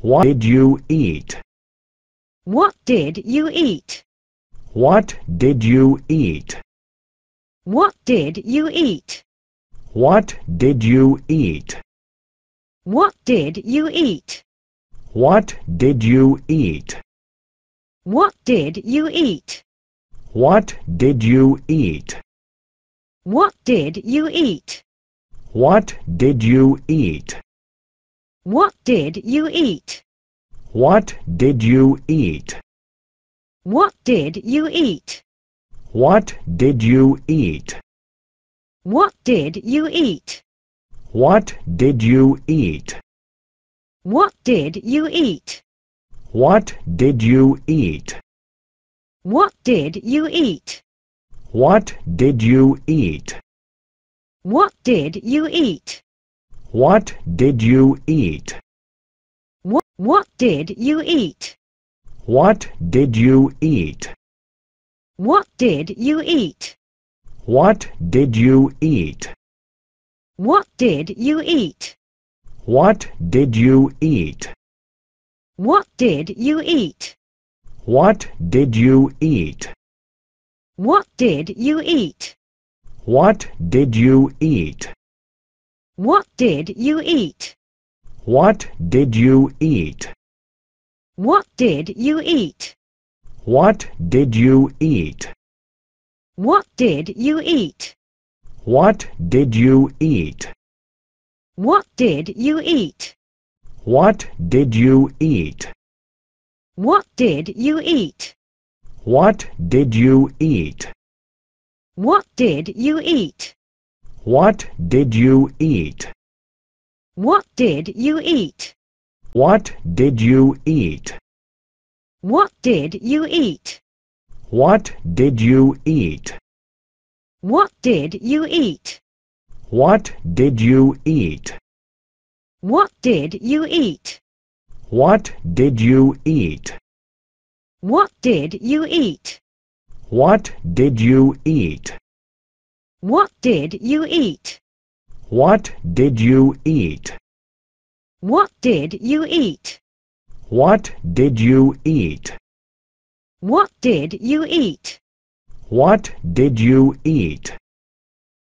What did you eat? What did you eat? What did you eat? What did you eat? What did you eat? What did you eat? What did you eat? What did you eat? What did you eat? What did you eat? What did you eat? What did you eat? What did you eat? What did you eat? What did you eat? What did you eat? What did you eat? What did you eat? What did you eat? What did you eat? What did you eat? What did you eat? What did you eat? What, what did you eat? What did you eat? What did you eat? What did you eat? What did you eat? What did you eat? What did you eat? What did you eat? What did you eat? What did you eat? What did you eat? What did you eat? What did you eat? What did you eat? What did you eat? What did you eat? What did you eat? What did you eat? What did you eat? What did you eat? What did you eat? What did you eat? What did you eat? What did you eat? What did you eat? What did you eat? What did you eat? What did you eat? What did you eat? What did you eat? What did you eat? What did you eat? What did you eat? What did you eat? What did you eat? What did you eat? What did you eat? What did you eat?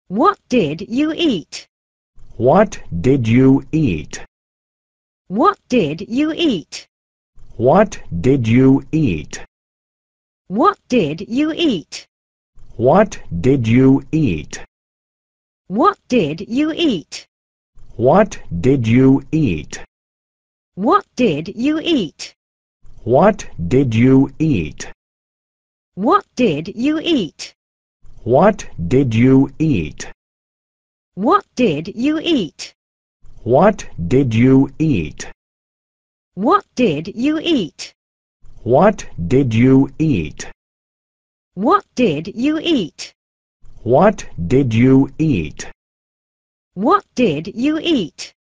What did you eat? What did you eat? What did you eat? What did you eat? What did you eat? What did you eat? What did you eat? What did you eat? What did you eat? What did you eat? What did you eat? What did you eat? What did you eat? What did you eat? What did you eat? What did you eat? What did you eat? What did you eat? What did you eat?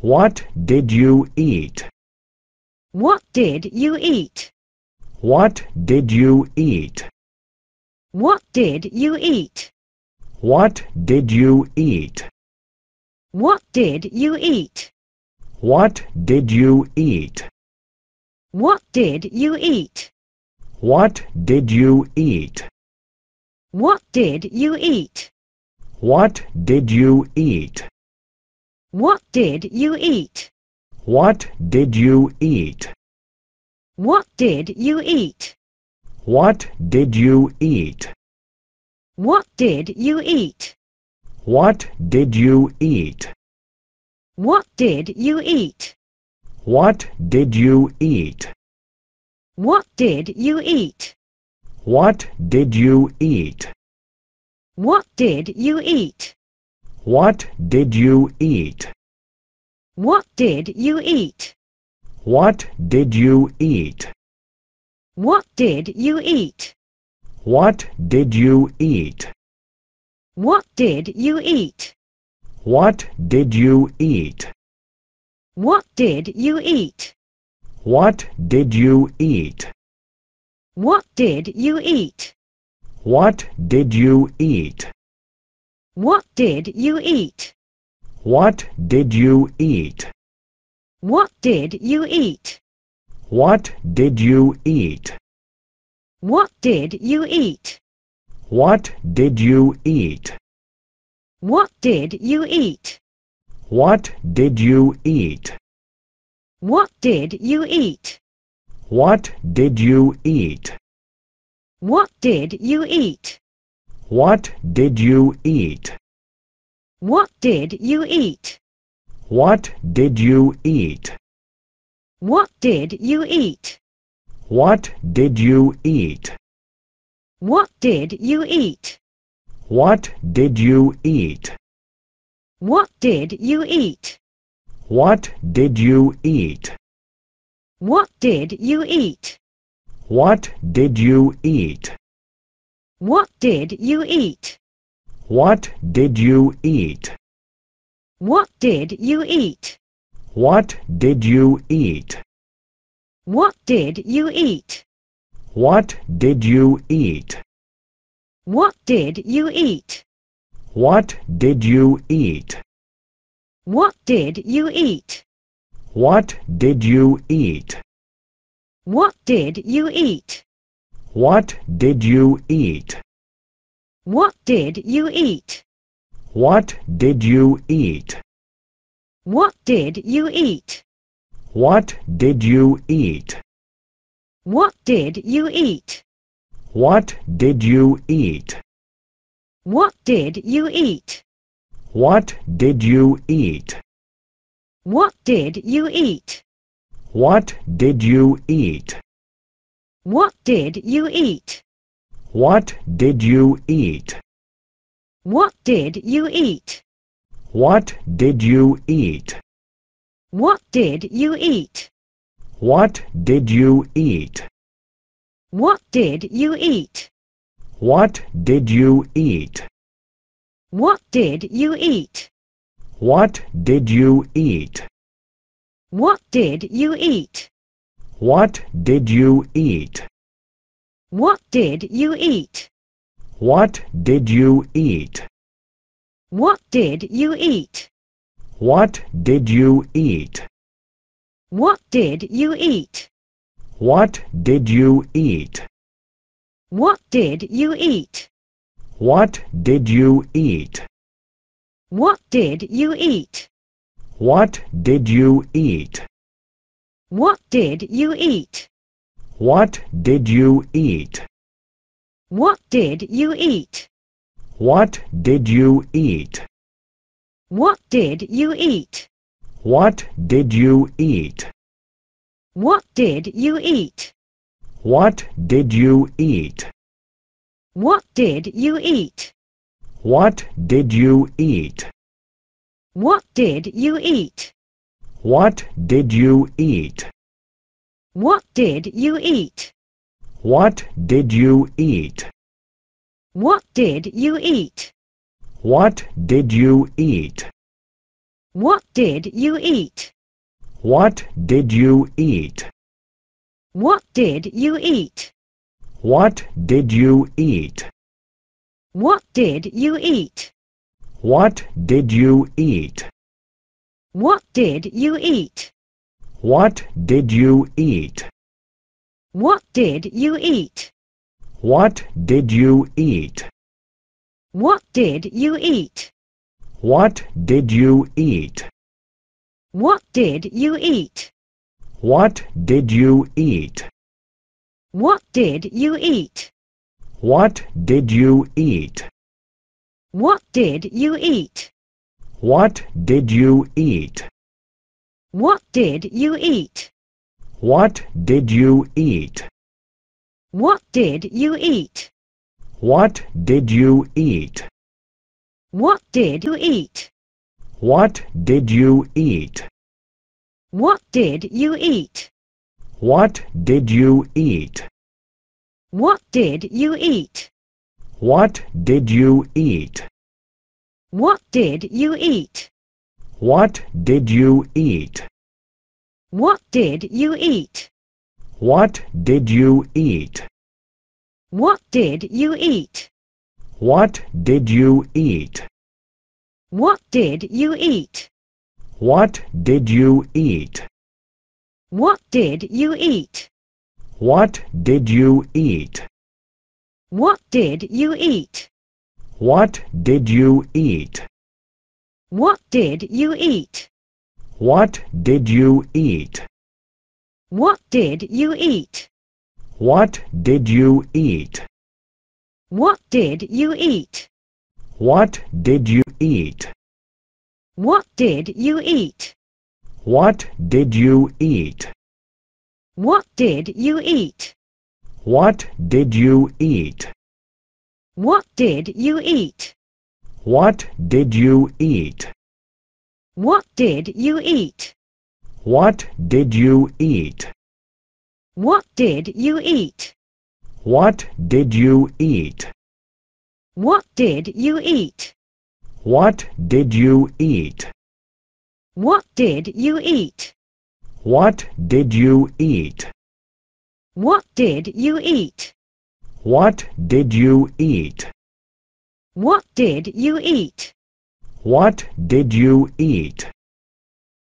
What did you eat? What did you eat? What did you eat? What did you eat? What did you eat? What did you eat? What did you eat? What did you eat? What did you eat? What did you eat? What did you eat? What did you eat? What did you eat? What did you eat? What did you eat? What did you eat? What did you eat? What did you eat? What did you eat? What did you eat? What did you eat? What did you eat? What did you eat? What did you eat? What did you eat? What did you eat? What did you eat? What did you eat? What did you eat? What did you eat? What did you eat? What did you eat? What did you eat? What did you eat? What did you eat? What did you eat? What did you eat? What did you eat? What did you eat? What did you eat? What did you eat? What did you eat? What did you eat? What did you eat? What did you eat? What did you eat? What did you eat? What did you eat? What did you eat? What did you eat? What did you eat? What did you eat? What did you eat? What did you eat? What did you eat? What did you eat? What did you eat? What did you eat? What did you eat? What did you eat? What did you eat? What did you eat? What did you eat? What did you eat? What did you eat? What did you eat? What did you eat? What did you eat? What did you eat? What did you eat? What did you eat? What did you eat? What did you eat? What did you eat? What did you eat? What did you eat? What did you eat? What did you eat? What did you eat? What did you eat? What did you eat? What did you eat? What did you eat? What did you eat? What did you eat? What did you eat? What did you eat? What did you eat? What did you eat? What did you eat? What did you eat? What did you eat? What did you eat? What did you eat? What did you eat? What did you eat? What did you eat? What did you eat? What did you eat? What did you eat? What did you eat? What did you eat? What did you eat? What did you eat? What did you eat? What did you eat? What did you eat? What did you eat? What did you eat? What did you eat? What did you eat? What did you eat? What did you eat? What did you eat? What did you eat? What did you eat? What did you eat? What did you eat? What did you eat? What did you eat? What did you eat? What did you eat? What did you eat? What did you eat? What did you eat? What did you eat? What did you eat? What did you eat? What did you eat? What did you eat? What did you eat? What did you eat? What did you eat? What did you eat? What did you eat? What did you eat? What did you eat? What did you eat? What did you eat? What did you eat? What did you eat? What did you eat? What did you eat? What did you eat? What did you eat? What did you eat? What did you eat? What did you eat? What did you eat? What did you eat? What did you eat? What did you eat? What did you eat? What did you eat? What did you eat? What did you eat? What did you eat? What did you eat? What did you eat? What did you eat? What did you eat? What did you eat? What did you eat? What did you eat? What did you eat? What did you eat? What did you eat? What did you eat? What did you eat? What did you eat? What did you eat? What did you eat? What did you eat? What did you eat? What did you eat? What did you eat? What did you eat? What did you eat? What did you eat?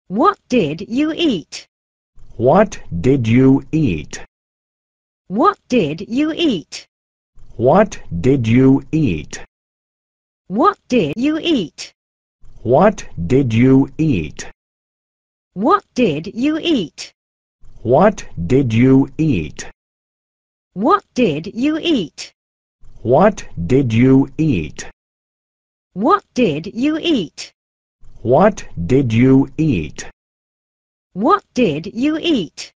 What did you eat? What did you eat? What did you eat? What did you eat? What did you eat? What did you eat? What did you eat? What did you eat? What did you eat? What did you eat? What did you eat? What did you eat? What did you eat?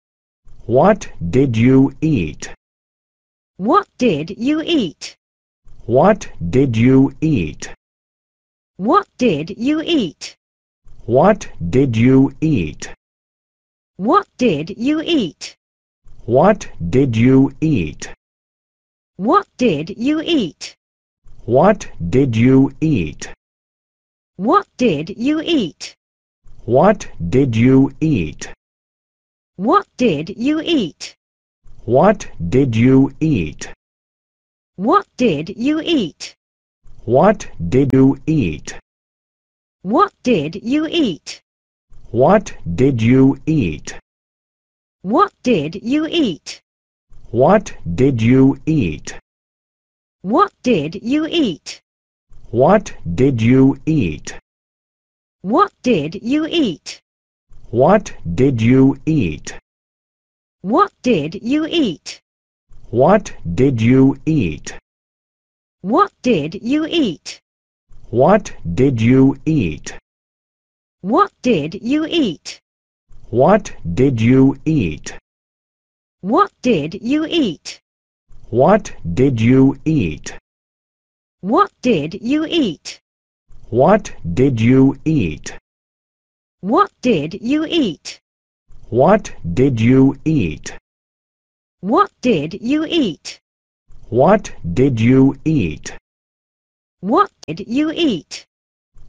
What did you eat? What did you eat? What did you eat? What did you eat? What did you eat? What did you eat? What did you eat? What did you eat? What did you eat? What did you eat? What did you eat? What did you eat? What did you eat? What did you eat? What did you eat? What did you eat? What did you eat? What did you eat? What did you eat? What did you eat? What did you eat? What did you eat? What did you eat? What did you eat? What did you eat? What did you eat? What did you eat? What did you eat? What did you eat? What did you eat? What did you eat? What did you eat? What did you eat? What did you eat? What did you eat? What did you eat? What did you eat? What did you eat?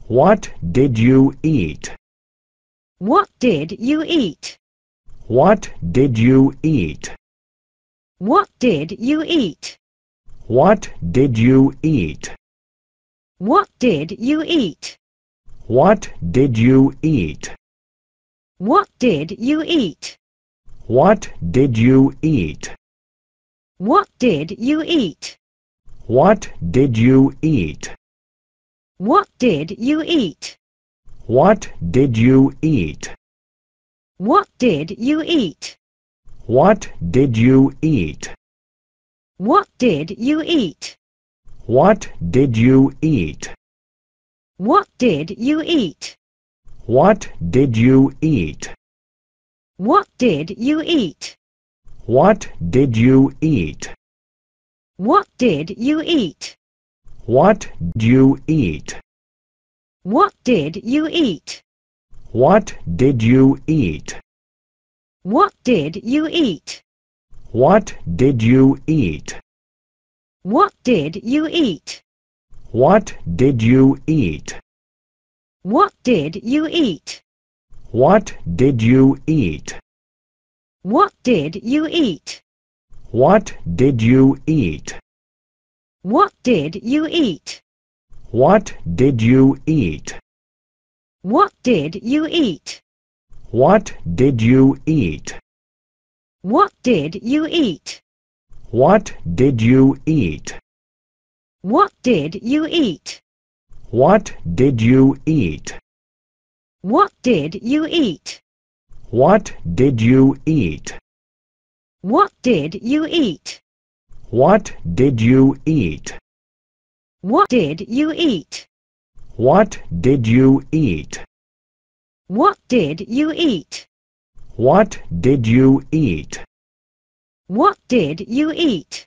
What did you eat? What did you eat? What did you eat? What did you eat? What did you eat? What did you eat? What did you eat? What did you eat? What did you eat? What did you eat? What did you eat? What did you eat? What did you eat? What did you eat? What did you eat? What did you eat? What did you eat? What did you eat? What did you eat? What did you eat? What did you eat? What did you eat? What did you eat? What did you eat? What did you eat? What did you eat? What did you eat? What did you eat? What did you eat? What did you eat? What did you eat? What did you eat? What did you eat? What did you eat? What did you eat? What did you eat? What did you eat? What did you eat? What did you eat? What did you eat? What did you eat? What did you eat? What did you eat? What did you eat? What did you eat? What did you eat? What did you eat? What did you eat? What did you eat? What did you eat?